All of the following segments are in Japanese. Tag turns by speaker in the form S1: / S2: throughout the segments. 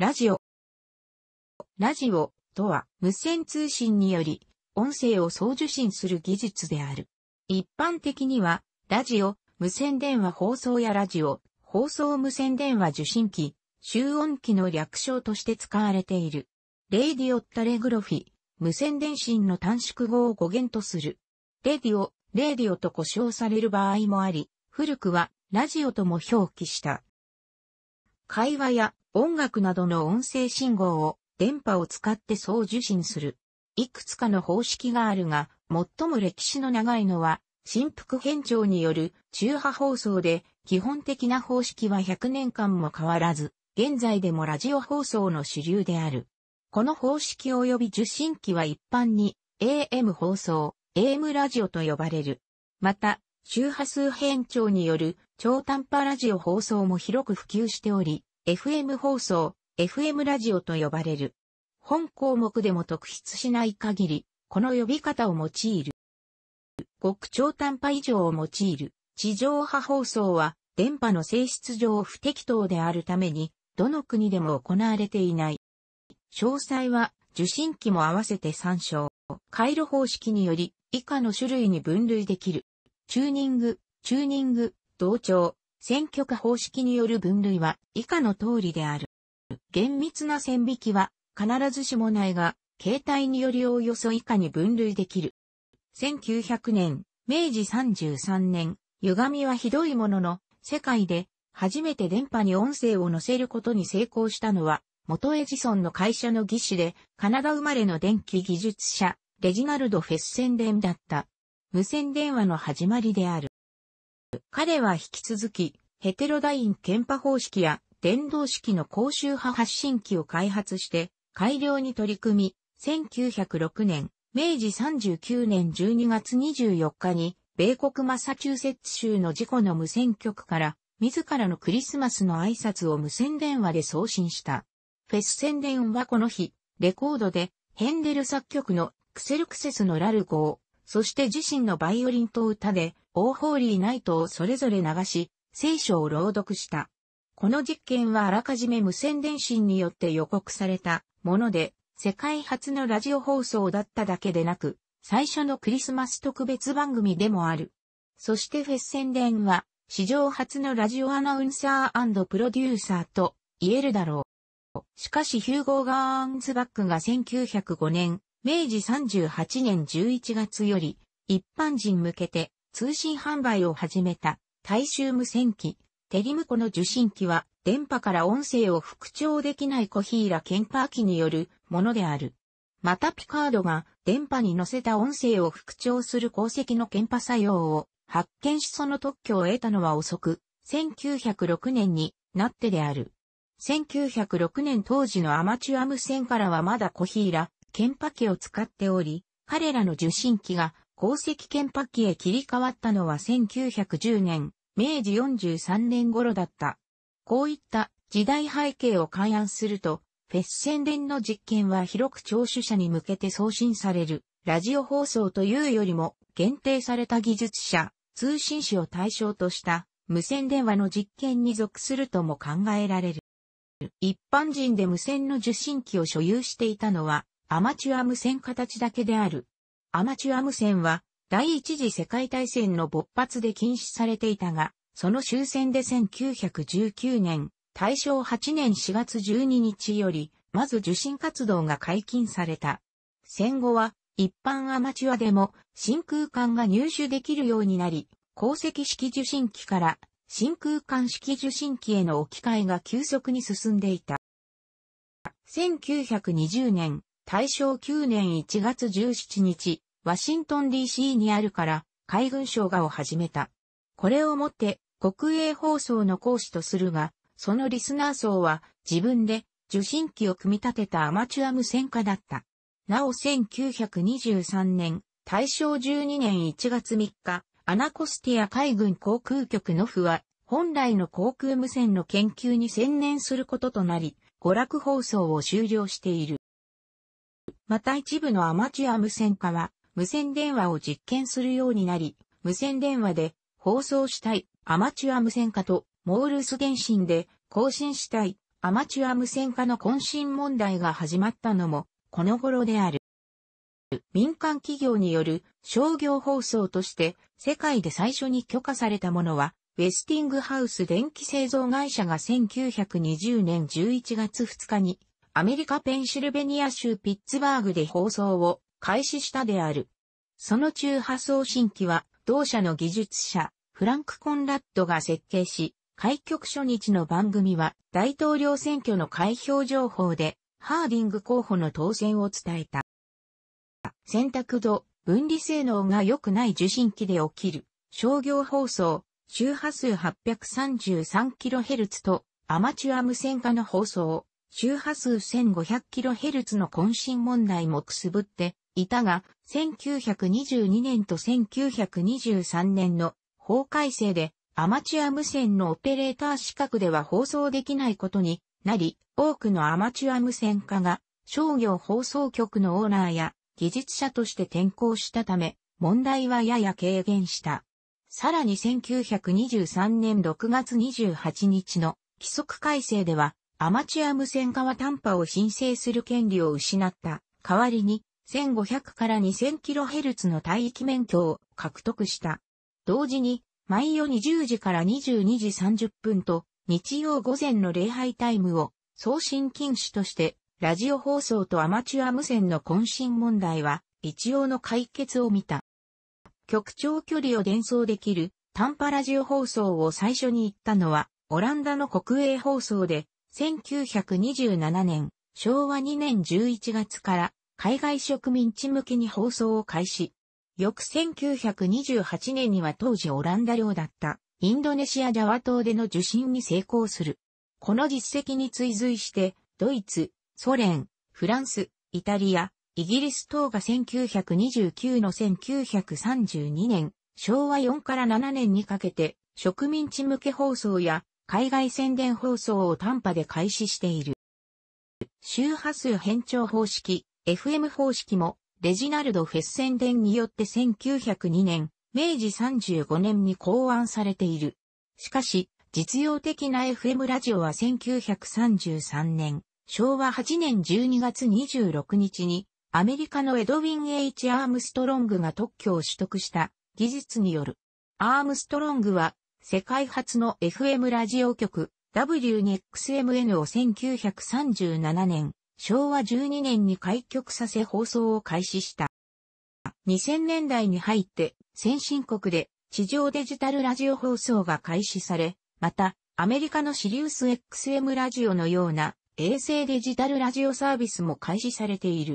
S1: ラジオ。ラジオとは無線通信により音声を送受信する技術である。一般的にはラジオ、無線電話放送やラジオ、放送無線電話受信機、集音機の略称として使われている。レイディオ・タレグロフィ、無線電信の短縮語を語源とする。レディオ、レディオと呼称される場合もあり、古くはラジオとも表記した。会話や音楽などの音声信号を電波を使って送受信する。いくつかの方式があるが、最も歴史の長いのは、振幅変調による中波放送で、基本的な方式は100年間も変わらず、現在でもラジオ放送の主流である。この方式及び受信機は一般に AM 放送、AM ラジオと呼ばれる。また、周波数変調による超短波ラジオ放送も広く普及しており、FM 放送、FM ラジオと呼ばれる。本項目でも特筆しない限り、この呼び方を用いる。極超短波以上を用いる。地上波放送は、電波の性質上不適当であるために、どの国でも行われていない。詳細は、受信機も合わせて参照。回路方式により、以下の種類に分類できる。チューニング、チューニング、同調、選挙区方式による分類は以下の通りである。厳密な線引きは必ずしもないが、形態によりおおよそ以下に分類できる。1900年、明治33年、歪みはひどいものの、世界で初めて電波に音声を載せることに成功したのは、元エジソンの会社の技師で、カナダ生まれの電気技術者、レジナルド・フェッセンデンだった。無線電話の始まりである。彼は引き続き、ヘテロダイン研波方式や電動式の高周波発信機を開発して、改良に取り組み、1906年、明治39年12月24日に、米国マサチューセッツ州の事故の無線局から、自らのクリスマスの挨拶を無線電話で送信した。フェス宣伝はこの日、レコードで、ヘンデル作曲のクセルクセスのラルゴー。そして自身のバイオリンと歌で、オーホーリーナイトをそれぞれ流し、聖書を朗読した。この実験はあらかじめ無線電信によって予告されたもので、世界初のラジオ放送だっただけでなく、最初のクリスマス特別番組でもある。そしてフェス宣伝は、史上初のラジオアナウンサープロデューサーと言えるだろう。しかしヒューゴー・ガーンズバックが1905年、明治38年11月より、一般人向けて通信販売を始めた大衆無線機、テリムコの受信機は、電波から音声を復調できないーラ・ケンパー機によるものである。またピカードが電波に乗せた音声を復調する功績のケンパ作用を発見しその特許を得たのは遅く、1906年になってである。1906年当時のアマチュア無線からはまだコヒーラ・剣波機を使っており、彼らの受信機が鉱石剣波機へ切り替わったのは1910年、明治43年頃だった。こういった時代背景を勘案すると、フェス宣伝の実験は広く聴取者に向けて送信される、ラジオ放送というよりも、限定された技術者、通信士を対象とした無線電話の実験に属するとも考えられる。一般人で無線の受信機を所有していたのはアマチュア無線形だけである。アマチュア無線は、第一次世界大戦の勃発で禁止されていたが、その終戦で1919年、大正8年4月12日より、まず受信活動が解禁された。戦後は、一般アマチュアでも、真空管が入手できるようになり、鉱石式受信機から、真空管式受信機への置き換えが急速に進んでいた。1920年、大正9年1月17日、ワシントン DC にあるから、海軍省がを始めた。これをもって、国営放送の講師とするが、そのリスナー層は、自分で受信機を組み立てたアマチュア無線化だった。なお1923年、大正12年1月3日、アナコスティア海軍航空局の府は、本来の航空無線の研究に専念することとなり、娯楽放送を終了している。また一部のアマチュア無線化は、無線電話を実験するようになり、無線電話で放送したいアマチュア無線化と、モールス電信で更新したいアマチュア無線化の渾身問題が始まったのも、この頃である。民間企業による商業放送として世界で最初に許可されたものは、ウェスティングハウス電気製造会社が1920年11月2日にアメリカペンシルベニア州ピッツバーグで放送を開始したである。その中波送信機は、同社の技術者、フランク・コンラッドが設計し、開局初日の番組は、大統領選挙の開票情報で、ハーディング候補の当選を伝えた。選択度、分離性能が良くない受信機で起きる、商業放送、周波数 833kHz とアマチュア無線化の放送、周波数 1500kHz の渾身問題もくすぶっていたが、1922年と1923年の法改正でアマチュア無線のオペレーター資格では放送できないことになり、多くのアマチュア無線化が商業放送局のオーナーや技術者として転校したため、問題はやや軽減した。さらに1923年6月28日の規則改正では、アマチュア無線化は短波を申請する権利を失った。代わりに、1500から 2000kHz の帯域免許を獲得した。同時に、毎夜20時から22時30分と、日曜午前の礼拝タイムを送信禁止として、ラジオ放送とアマチュア無線の渾身問題は、一応の解決を見た。局長距離を伝送できる短波ラジオ放送を最初に言ったのは、オランダの国営放送で、1927年、昭和2年11月から海外植民地向けに放送を開始。翌1928年には当時オランダ領だったインドネシアジャワ島での受信に成功する。この実績に追随してドイツ、ソ連、フランス、イタリア、イギリス等が1929の1932年、昭和4から7年にかけて植民地向け放送や海外宣伝放送を短波で開始している。周波数変調方式、FM 方式も、レジナルド・フェス宣伝によって1902年、明治35年に考案されている。しかし、実用的な FM ラジオは1933年、昭和8年12月26日に、アメリカのエドウィン・ H・ アームストロングが特許を取得した技術による。アームストロングは世界初の FM ラジオ局 WNXMN を1937年、昭和12年に開局させ放送を開始した。2000年代に入って先進国で地上デジタルラジオ放送が開始され、またアメリカのシリウス XM ラジオのような衛星デジタルラジオサービスも開始されている。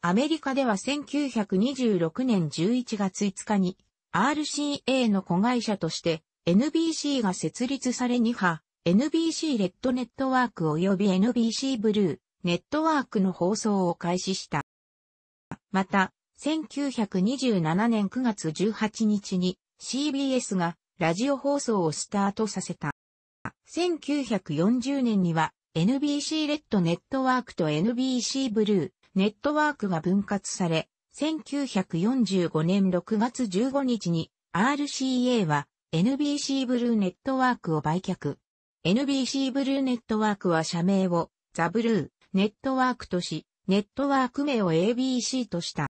S1: アメリカでは1926年11月5日に RCA の子会社として NBC が設立され2波、NBC レッドネットワーク及び NBC ブルーネットワークの放送を開始した。また、1927年9月18日に CBS がラジオ放送をスタートさせた。1940年には NBC レッドネットワークと NBC ブルーネットワークが分割され、1945年6月15日に RCA は NBC ブルーネットワークを売却。NBC ブルーネットワークは社名をザブルーネットワークとし、ネットワーク名を ABC とした。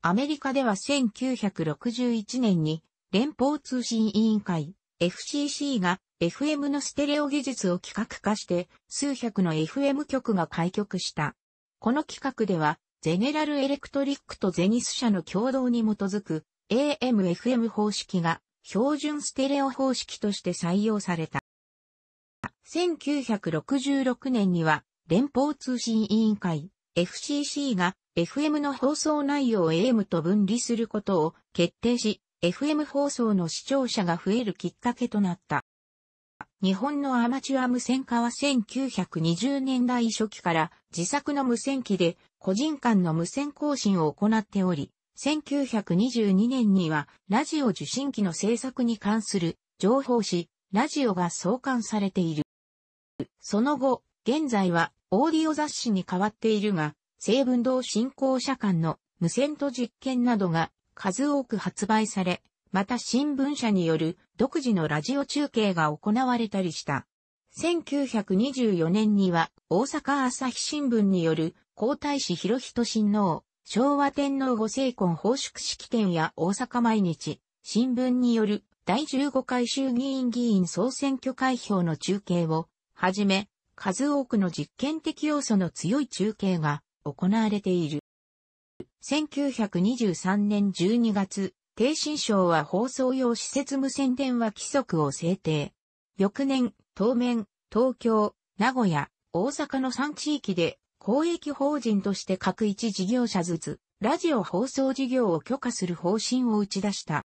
S1: アメリカでは1961年に連邦通信委員会 FCC が FM のステレオ技術を企画化して数百の FM 局が開局した。この企画ではゼネラルエレクトリックとゼニス社の共同に基づく AM-FM 方式が標準ステレオ方式として採用された。1966年には連邦通信委員会 FCC が FM の放送内容を AM と分離することを決定し、FM 放送の視聴者が増えるきっかけとなった。日本のアマチュア無線化は1920年代初期から自作の無線機で個人間の無線更新を行っており、1922年にはラジオ受信機の制作に関する情報誌、ラジオが創刊されている。その後、現在はオーディオ雑誌に変わっているが、西文堂振興社間の無線と実験などが数多く発売され、また新聞社による独自のラジオ中継が行われたりした。1924年には大阪朝日新聞による皇太子広仁親王、昭和天皇ご成婚奉祝式典や大阪毎日、新聞による第15回衆議院議員総選挙開票の中継を、はじめ、数多くの実験的要素の強い中継が行われている。1923年12月、低新省は放送用施設無線電話規則を制定。翌年、当面、東京、名古屋、大阪の3地域で公益法人として各一事業者ずつ、ラジオ放送事業を許可する方針を打ち出した。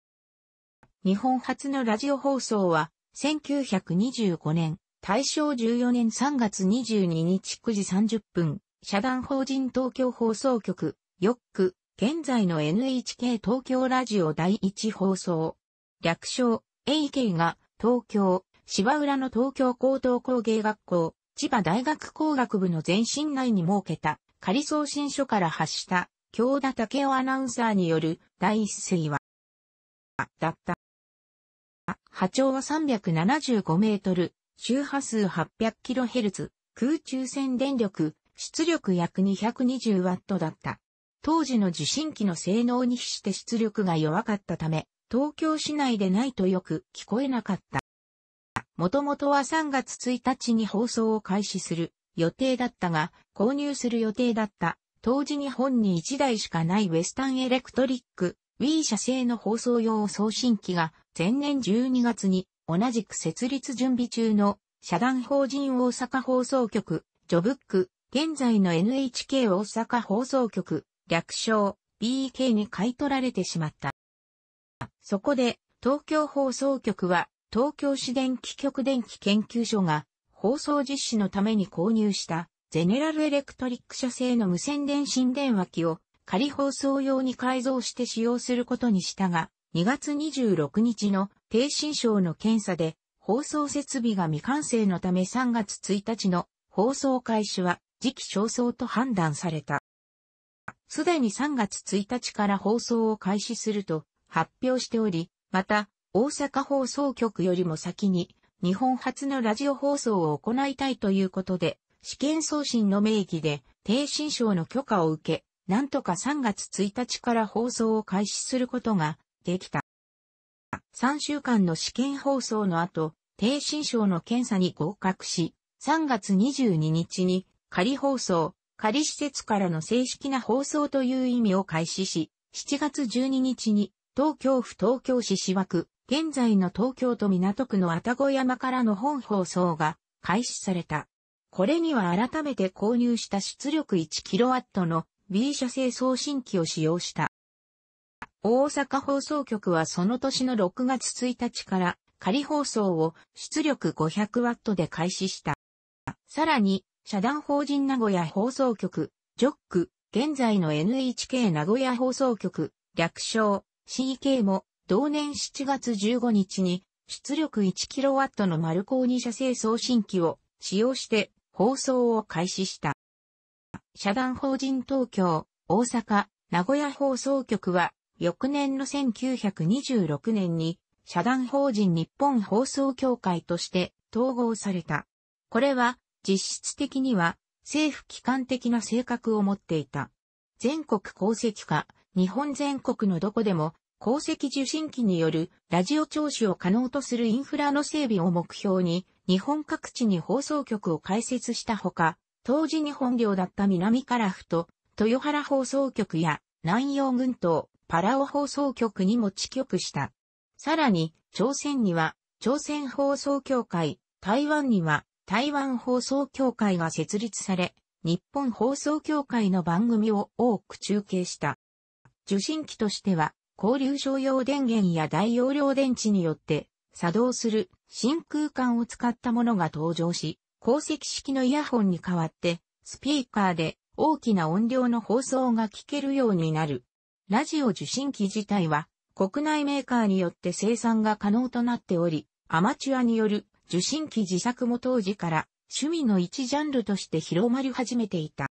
S1: 日本初のラジオ放送は、1925年、大正14年3月22日9時30分、社団法人東京放送局、ヨック、現在の NHK 東京ラジオ第一放送。略称、AK が、東京、芝浦の東京高等工芸学校、千葉大学工学部の前身内に設けた仮送信所から発した京田武雄アナウンサーによる第一水は、だった。波長は375メートル、周波数8 0 0ヘルツ、空中線電力、出力約2 2 0トだった。当時の受信機の性能に比して出力が弱かったため、東京市内でないとよく聞こえなかった。もともとは3月1日に放送を開始する予定だったが、購入する予定だった。当時日本に1台しかないウェスタンエレクトリック、Wii 社製の放送用送信機が前年12月に同じく設立準備中の社団法人大阪放送局、ジョブック、現在の NHK 大阪放送局、略称 BK に買い取られてしまった。そこで東京放送局は東京市電気局電気研究所が放送実施のために購入したゼネラルエレクトリック社製の無線電信電話機を仮放送用に改造して使用することにしたが、2月26日の低心症の検査で放送設備が未完成のため3月1日の放送開始は時期尚早と判断された。すでに3月1日から放送を開始すると発表しており、また大阪放送局よりも先に、日本初のラジオ放送を行いたいということで、試験送信の名義で、低新賞の許可を受け、なんとか3月1日から放送を開始することができた。3週間の試験放送の後、低新賞の検査に合格し、3月22日に仮放送、仮施設からの正式な放送という意味を開始し、7月12日に東京府東京市市枠現在の東京都港区の愛宕山からの本放送が開始された。これには改めて購入した出力 1kW の B 社製送信機を使用した。大阪放送局はその年の6月1日から仮放送を出力 500W で開始した。さらに、社団法人名古屋放送局、ジョック、現在の NHK 名古屋放送局、略称 CK も同年7月15日に出力 1kW のマルコーニ送信機を使用して放送を開始した。社団法人東京、大阪、名古屋放送局は翌年の1926年に社団法人日本放送協会として統合された。これは実質的には政府機関的な性格を持っていた。全国功績か日本全国のどこでも鉱石受信機によるラジオ聴取を可能とするインフラの整備を目標に、日本各地に放送局を開設したほか、当時日本領だった南カラフト、豊原放送局や南洋群島、パラオ放送局にも地局した。さらに、朝鮮には朝鮮放送協会、台湾には台湾放送協会が設立され、日本放送協会の番組を多く中継した。受信機としては、交流商用電源や大容量電池によって作動する真空管を使ったものが登場し、鉱石式のイヤホンに代わってスピーカーで大きな音量の放送が聞けるようになる。ラジオ受信機自体は国内メーカーによって生産が可能となっており、アマチュアによる受信機自作も当時から趣味の一ジャンルとして広まり始めていた。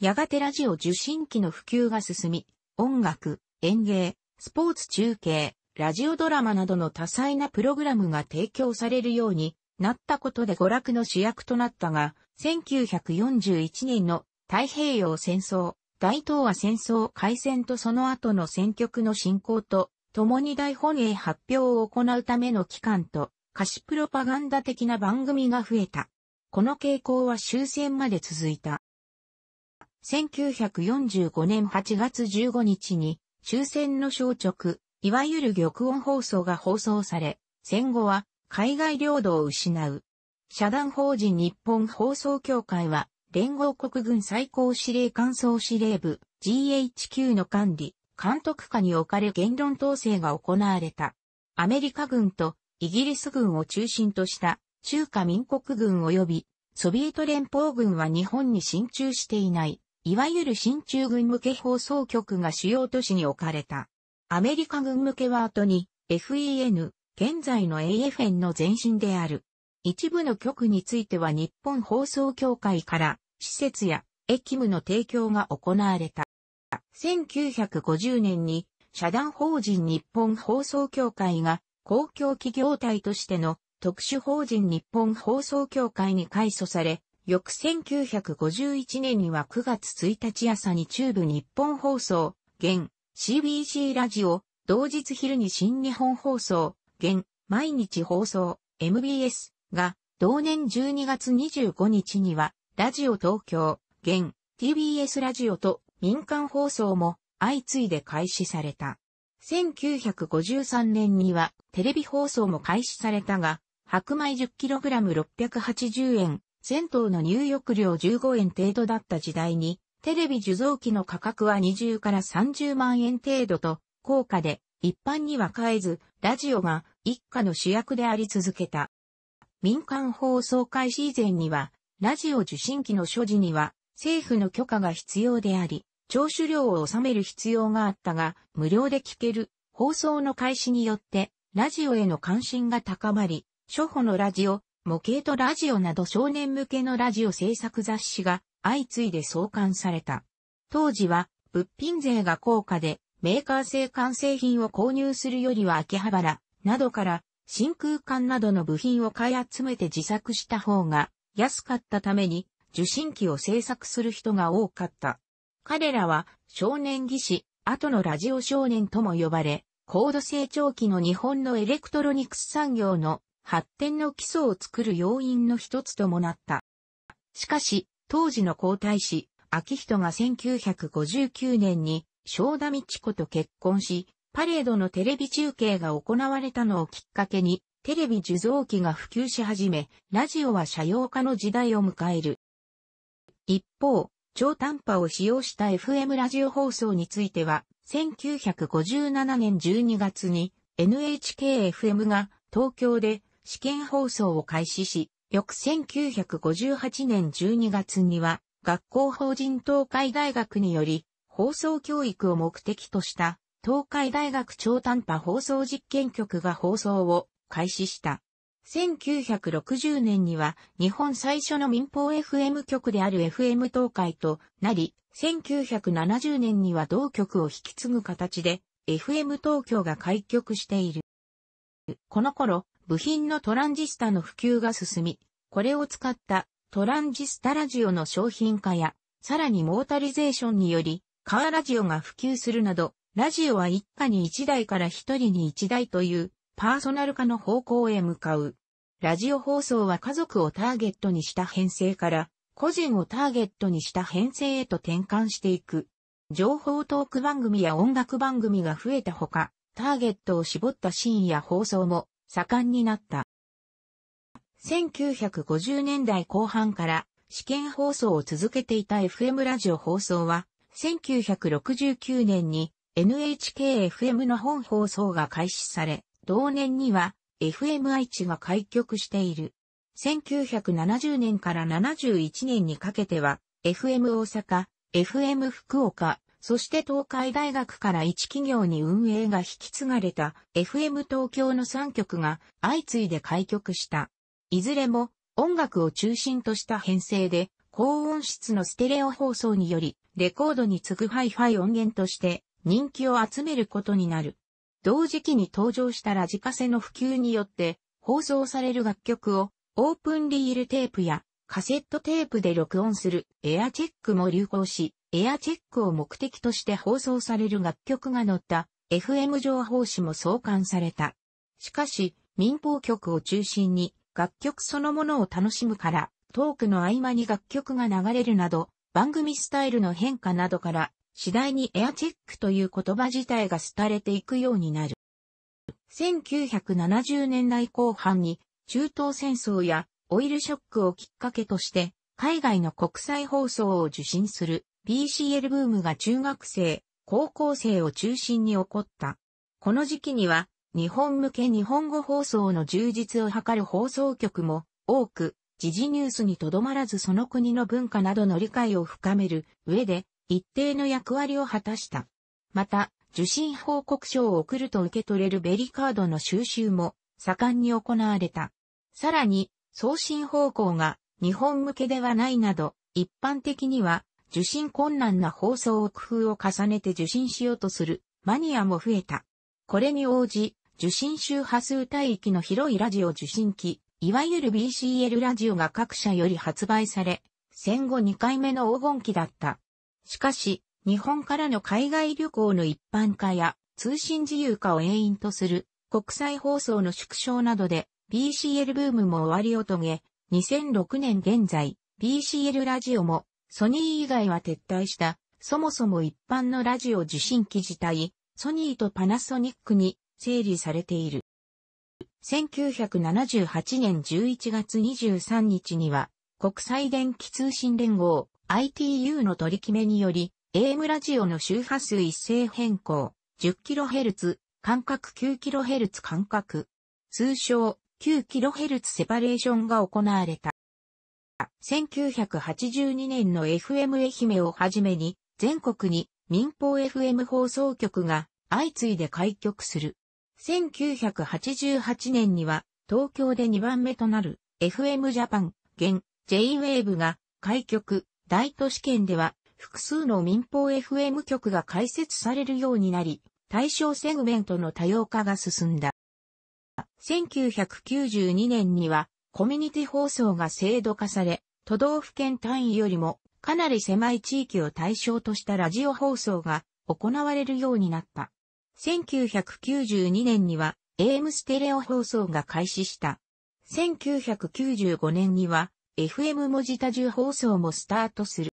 S1: やがてラジオ受信機の普及が進み、音楽、演芸、スポーツ中継、ラジオドラマなどの多彩なプログラムが提供されるようになったことで娯楽の主役となったが、1941年の太平洋戦争、大東亜戦争開戦とその後の戦局の進行と、共に大本営発表を行うための期間と、歌詞プロパガンダ的な番組が増えた。この傾向は終戦まで続いた。1945年8月15日に、終戦の消直、いわゆる玉音放送が放送され、戦後は海外領土を失う。社団法人日本放送協会は、連合国軍最高司令官総司令部 GHQ の管理、監督下に置かれ言論統制が行われた。アメリカ軍とイギリス軍を中心とした中華民国軍及びソビエト連邦軍は日本に進駐していない。いわゆる新中軍向け放送局が主要都市に置かれた。アメリカ軍向けは後に FEN、現在の AFN の前身である。一部の局については日本放送協会から施設や駅務の提供が行われた。1950年に社団法人日本放送協会が公共企業体としての特殊法人日本放送協会に改組され、翌1951年には9月1日朝に中部日本放送、現 CBC ラジオ、同日昼に新日本放送、現毎日放送 MBS が同年12月25日にはラジオ東京、現 TBS ラジオと民間放送も相次いで開始された。1953年にはテレビ放送も開始されたが、白米 10kg680 円、銭湯の入浴料15円程度だった時代に、テレビ受像機の価格は20から30万円程度と、高価で、一般には変えず、ラジオが一家の主役であり続けた。民間放送開始以前には、ラジオ受信機の所持には政府の許可が必要であり、聴取料を納める必要があったが、無料で聞ける放送の開始によって、ラジオへの関心が高まり、初歩のラジオ模型とラジオなど少年向けのラジオ制作雑誌が相次いで創刊された。当時は物品税が高価でメーカー製完成品を購入するよりは秋葉原などから真空管などの部品を買い集めて自作した方が安かったために受信機を制作する人が多かった。彼らは少年技師、後のラジオ少年とも呼ばれ、高度成長期の日本のエレクトロニクス産業の発展の基礎を作る要因の一つともなった。しかし、当時の皇太子、秋人が1959年に、正田道子と結婚し、パレードのテレビ中継が行われたのをきっかけに、テレビ受像機が普及し始め、ラジオは社用化の時代を迎える。一方、超短波を使用した FM ラジオ放送については、1957年12月に NHKFM が東京で試験放送を開始し、翌1958年12月には、学校法人東海大学により、放送教育を目的とした、東海大学超短波放送実験局が放送を開始した。1960年には日本最初の民放 FM 局である FM 東海となり、1970年には同局を引き継ぐ形で FM 東京が開局している。この頃、部品のトランジスタの普及が進み、これを使ったトランジスタラジオの商品化や、さらにモータリゼーションにより、カーラジオが普及するなど、ラジオは一家に一台から一人に一台というパーソナル化の方向へ向かう。ラジオ放送は家族をターゲットにした編成から、個人をターゲットにした編成へと転換していく。情報トーク番組や音楽番組が増えたほか、ターゲットを絞ったシーンや放送も盛んになった。1950年代後半から試験放送を続けていた FM ラジオ放送は、1969年に NHKFM の本放送が開始され、同年には FM 愛知が開局している。1970年から71年にかけては、FM 大阪、FM 福岡、そして東海大学から一企業に運営が引き継がれた FM 東京の3局が相次いで開局した。いずれも音楽を中心とした編成で高音質のステレオ放送によりレコードに次ぐハイファイ音源として人気を集めることになる。同時期に登場したラジカセの普及によって放送される楽曲をオープンリールテープやカセットテープで録音するエアチェックも流行し、エアチェックを目的として放送される楽曲が載った FM 情報誌も創刊された。しかし、民放局を中心に楽曲そのものを楽しむから、トークの合間に楽曲が流れるなど、番組スタイルの変化などから、次第にエアチェックという言葉自体が廃れていくようになる。1970年代後半に、中東戦争やオイルショックをきっかけとして、海外の国際放送を受信する PCL ブームが中学生、高校生を中心に起こった。この時期には、日本向け日本語放送の充実を図る放送局も多く、時事ニュースにとどまらずその国の文化などの理解を深める上で、一定の役割を果たした。また、受信報告書を送ると受け取れるベリカードの収集も盛んに行われた。さらに、送信方向が日本向けではないなど、一般的には受信困難な放送を工夫を重ねて受信しようとするマニアも増えた。これに応じ、受信周波数帯域の広いラジオ受信機、いわゆる BCL ラジオが各社より発売され、戦後2回目の黄金期だった。しかし、日本からの海外旅行の一般化や通信自由化を永遠とする国際放送の縮小などで BCL ブームも終わりを遂げ、2006年現在、BCL ラジオもソニー以外は撤退した、そもそも一般のラジオ受信機自体、ソニーとパナソニックに整理されている。1978年11月23日には、国際電気通信連合 ITU の取り決めにより、AM ラジオの周波数一斉変更、10kHz、間隔 9kHz 間隔、通称 9kHz セパレーションが行われた。1982年の FM 愛媛をはじめに、全国に民放 FM 放送局が相次いで開局する。1988年には、東京で2番目となる FM ジャパン、現 J-Wave が開局、大都市圏では複数の民放 FM 局が開設されるようになり、対象セグメントの多様化が進んだ。1992年にはコミュニティ放送が制度化され、都道府県単位よりもかなり狭い地域を対象としたラジオ放送が行われるようになった。1992年には AM ステレオ放送が開始した。1995年には FM 文字多重放送もスタートする。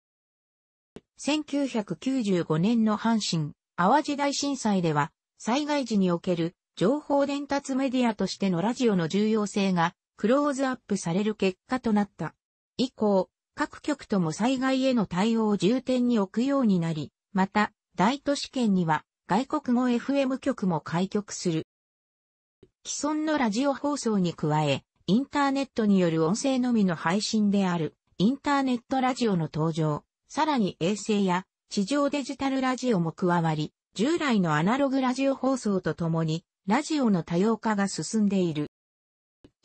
S1: 1995年の阪神、淡路大震災では災害時における情報伝達メディアとしてのラジオの重要性がクローズアップされる結果となった。以降、各局とも災害への対応を重点に置くようになり、また、大都市圏には外国語 FM 局も開局する。既存のラジオ放送に加え、インターネットによる音声のみの配信である、インターネットラジオの登場、さらに衛星や地上デジタルラジオも加わり、従来のアナログラジオ放送とともに、ラジオの多様化が進んでいる。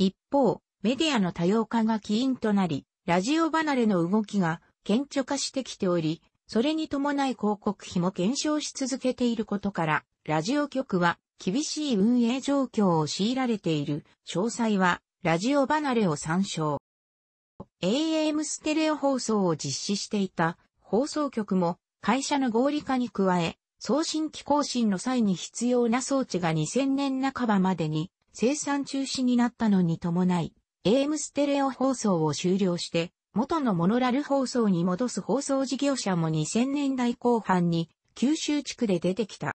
S1: 一方、メディアの多様化が起因となり、ラジオ離れの動きが顕著化してきており、それに伴い広告費も減少し続けていることから、ラジオ局は厳しい運営状況を強いられている。詳細は、ラジオ離れを参照。AM ステレオ放送を実施していた放送局も会社の合理化に加え、送信機更新の際に必要な装置が2000年半ばまでに生産中止になったのに伴い、AM ステレオ放送を終了して、元のモノラル放送に戻す放送事業者も2000年代後半に九州地区で出てきた。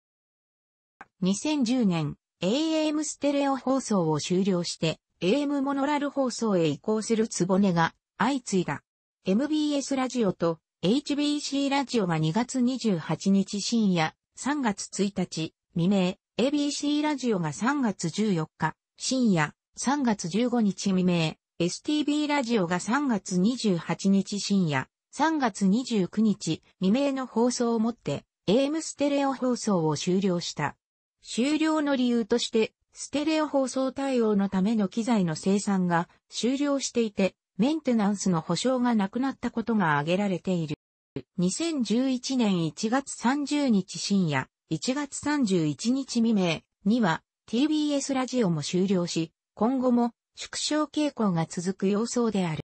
S1: 2010年、AM ステレオ放送を終了して、AM モノラル放送へ移行するつぼねが相次いだ。MBS ラジオと HBC ラジオが2月28日深夜、3月1日未明、ABC ラジオが3月14日、深夜、3月15日未明、STB ラジオが3月28日深夜、3月29日未明の放送をもって、AM ステレオ放送を終了した。終了の理由として、ステレオ放送対応のための機材の生産が終了していて、メンテナンスの保証がなくなったことが挙げられている。2011年1月30日深夜、1月31日未明には TBS ラジオも終了し、今後も縮小傾向が続く様相である。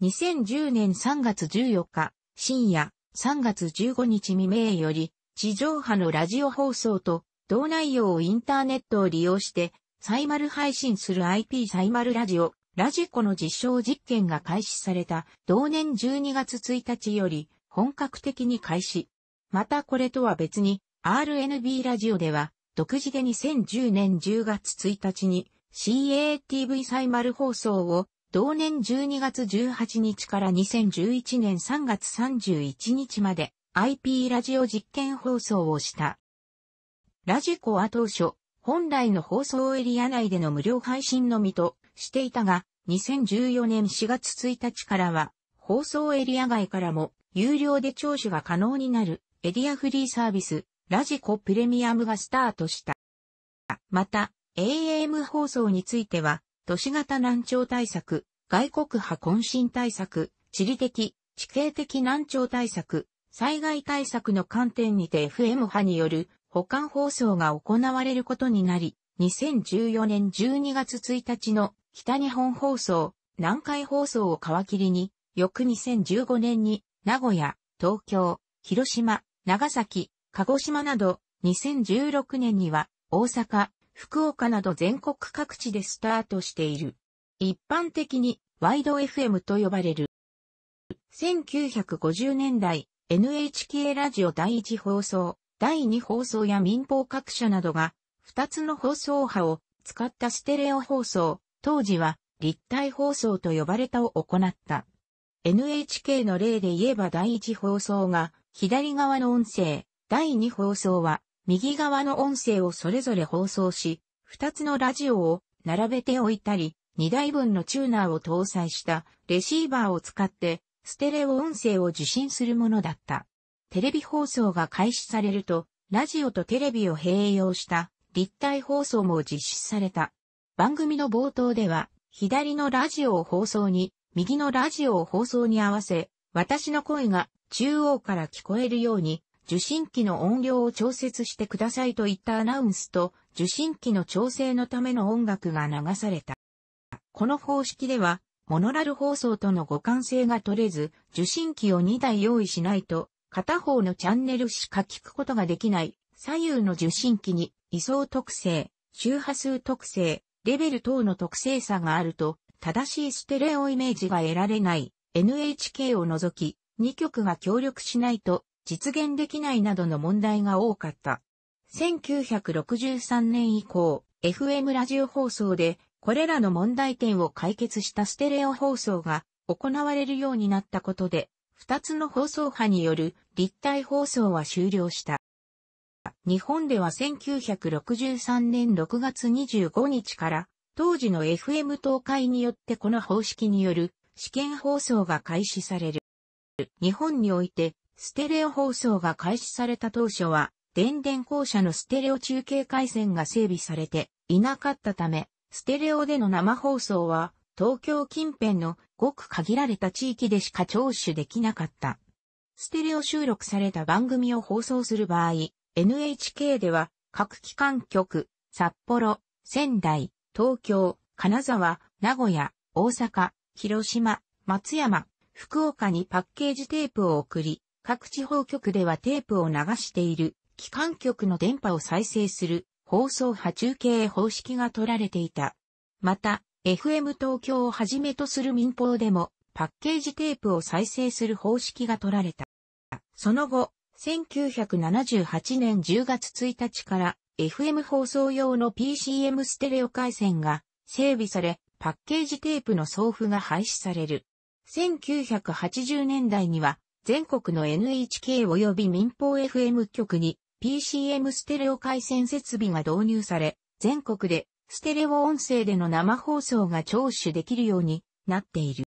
S1: 2010年3月14日、深夜3月15日未明より、地上波のラジオ放送と同内容をインターネットを利用して、サイマル配信する IP サイマルラジオ、ラジコの実証実験が開始された同年12月1日より本格的に開始。またこれとは別に RNB ラジオでは、独自で2010年10月1日に CATV サイマル放送を同年12月18日から2011年3月31日まで IP ラジオ実験放送をした。ラジコは当初、本来の放送エリア内での無料配信のみとしていたが、2014年4月1日からは、放送エリア外からも有料で聴取が可能になるエリアフリーサービスラジコプレミアムがスタートした。また、AM 放送については、都市型難聴対策、外国派渾身対策、地理的、地形的難聴対策、災害対策の観点にて FM 派による保管放送が行われることになり、2014年12月1日の北日本放送、南海放送を皮切りに、翌2015年に名古屋、東京、広島、長崎、鹿児島など、2016年には大阪、福岡など全国各地でスタートしている。一般的にワイド FM と呼ばれる。1950年代、NHK ラジオ第1放送、第2放送や民放各社などが、2つの放送波を使ったステレオ放送、当時は立体放送と呼ばれたを行った。NHK の例で言えば第1放送が、左側の音声、第2放送は、右側の音声をそれぞれ放送し、2つのラジオを並べておいたり、2台分のチューナーを搭載したレシーバーを使って、ステレオ音声を受信するものだった。テレビ放送が開始されると、ラジオとテレビを併用した立体放送も実施された。番組の冒頭では、左のラジオを放送に、右のラジオを放送に合わせ、私の声が中央から聞こえるように受信機の音量を調節してくださいといったアナウンスと、受信機の調整のための音楽が流された。この方式では、モノラル放送との互換性が取れず、受信機を2台用意しないと、片方のチャンネルしか聞くことができない、左右の受信機に、位相特性、周波数特性、レベル等の特性差があると、正しいステレオイメージが得られない、NHK を除き、2曲が協力しないと、実現できないなどの問題が多かった。1963年以降、FM ラジオ放送で、これらの問題点を解決したステレオ放送が行われるようになったことで、二つの放送波による立体放送は終了した。日本では1963年6月25日から、当時の FM 東海によってこの方式による試験放送が開始される。日本においてステレオ放送が開始された当初は、電電校舎のステレオ中継回線が整備されていなかったため、ステレオでの生放送は、東京近辺のごく限られた地域でしか聴取できなかった。ステレオ収録された番組を放送する場合、NHK では各機関局、札幌、仙台、東京、金沢、名古屋、大阪、広島、松山、福岡にパッケージテープを送り、各地方局ではテープを流している、機関局の電波を再生する、放送波中継方式が取られていた。また、FM 東京をはじめとする民放でも、パッケージテープを再生する方式が取られた。その後、1978年10月1日から FM 放送用の PCM ステレオ回線が整備され、パッケージテープの送付が廃止される。1980年代には全国の NHK 及び民放 FM 局に PCM ステレオ回線設備が導入され、全国でステレオ音声での生放送が聴取できるようになっている。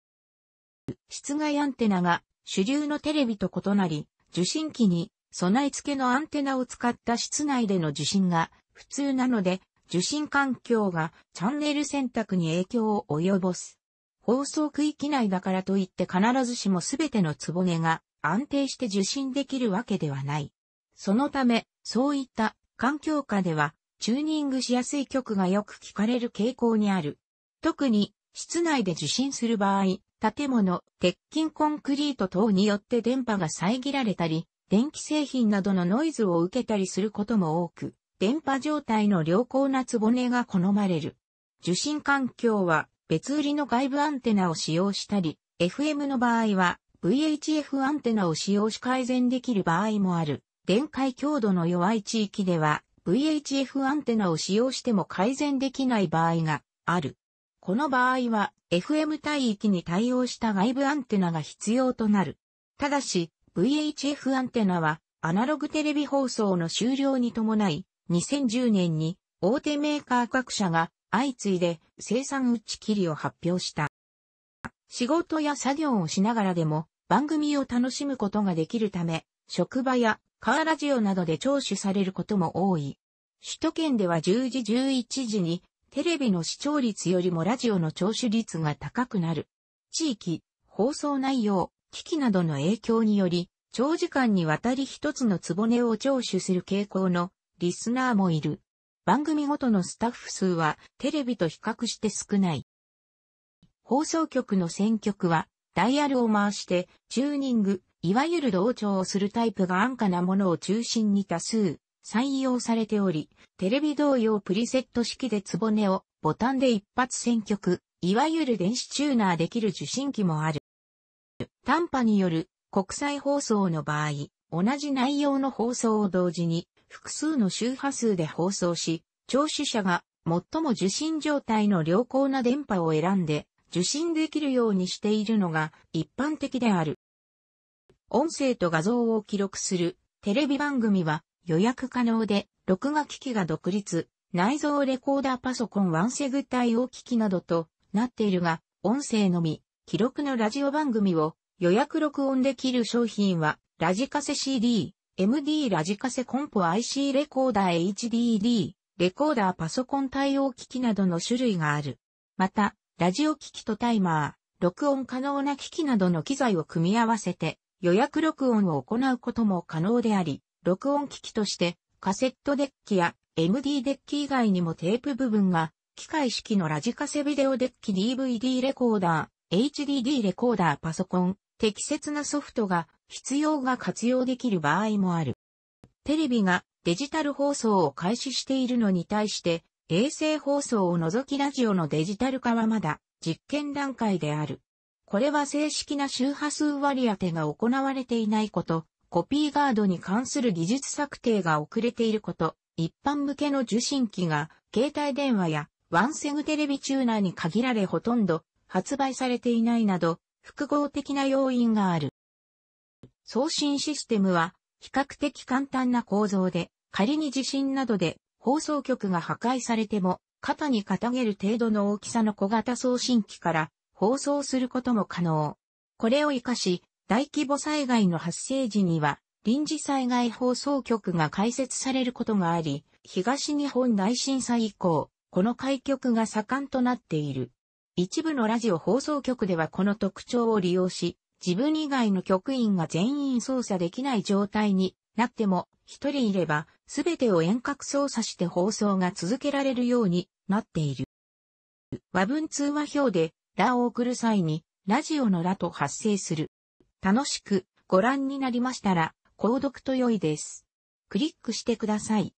S1: 室外アンテナが主流のテレビと異なり、受信機に備え付けのアンテナを使った室内での受信が普通なので、受信環境がチャンネル選択に影響を及ぼす。放送区域内だからといって必ずしもすべてのつぼねが安定して受信できるわけではない。そのため、そういった環境下ではチューニングしやすい曲がよく聞かれる傾向にある。特に室内で受信する場合、建物、鉄筋コンクリート等によって電波が遮られたり、電気製品などのノイズを受けたりすることも多く、電波状態の良好なつぼねが好まれる。受信環境は別売りの外部アンテナを使用したり、FM の場合は VHF アンテナを使用し改善できる場合もある。電解強度の弱い地域では VHF アンテナを使用しても改善できない場合がある。この場合は FM 帯域に対応した外部アンテナが必要となる。ただし VHF アンテナはアナログテレビ放送の終了に伴い2010年に大手メーカー各社が相次いで生産打ち切りを発表した。仕事や作業をしながらでも番組を楽しむことができるため、職場やカーラジオなどで聴取されることも多い。首都圏では10時11時にテレビの視聴率よりもラジオの聴取率が高くなる。地域、放送内容、機器などの影響により、長時間にわたり一つのつぼねを聴取する傾向のリスナーもいる。番組ごとのスタッフ数はテレビと比較して少ない。放送局の選曲はダイヤルを回してチューニング、いわゆる同調をするタイプが安価なものを中心に多数採用されており、テレビ同様プリセット式でツボネをボタンで一発選曲、いわゆる電子チューナーできる受信機もある。短波による国際放送の場合、同じ内容の放送を同時に複数の周波数で放送し、聴取者が最も受信状態の良好な電波を選んで受信できるようにしているのが一般的である。音声と画像を記録するテレビ番組は予約可能で録画機器が独立、内蔵レコーダーパソコンワンセグ対応機器などとなっているが、音声のみ、記録のラジオ番組を予約録音できる商品はラジカセ CD、MD ラジカセコンポ IC レコーダー HDD、レコーダーパソコン対応機器などの種類がある。また、ラジオ機器とタイマー、録音可能な機器などの機材を組み合わせて予約録音を行うことも可能であり、録音機器としてカセットデッキや MD デッキ以外にもテープ部分が機械式のラジカセビデオデッキ DVD レコーダー、HDD レコーダーパソコン、適切なソフトが必要が活用できる場合もある。テレビがデジタル放送を開始しているのに対して、衛星放送を除きラジオのデジタル化はまだ実験段階である。これは正式な周波数割り当てが行われていないこと、コピーガードに関する技術策定が遅れていること、一般向けの受信機が携帯電話やワンセグテレビチューナーに限られほとんど発売されていないなど、複合的な要因がある。送信システムは比較的簡単な構造で、仮に地震などで放送局が破壊されても、肩に傾げる程度の大きさの小型送信機から放送することも可能。これを活かし、大規模災害の発生時には、臨時災害放送局が開設されることがあり、東日本大震災以降、この開局が盛んとなっている。一部のラジオ放送局ではこの特徴を利用し、自分以外の局員が全員操作できない状態になっても、一人いれば、すべてを遠隔操作して放送が続けられるようになっている。和文通話表で、ラを送る際に、ラジオのラと発生する。楽しくご覧になりましたら、購読と良いです。クリックしてください。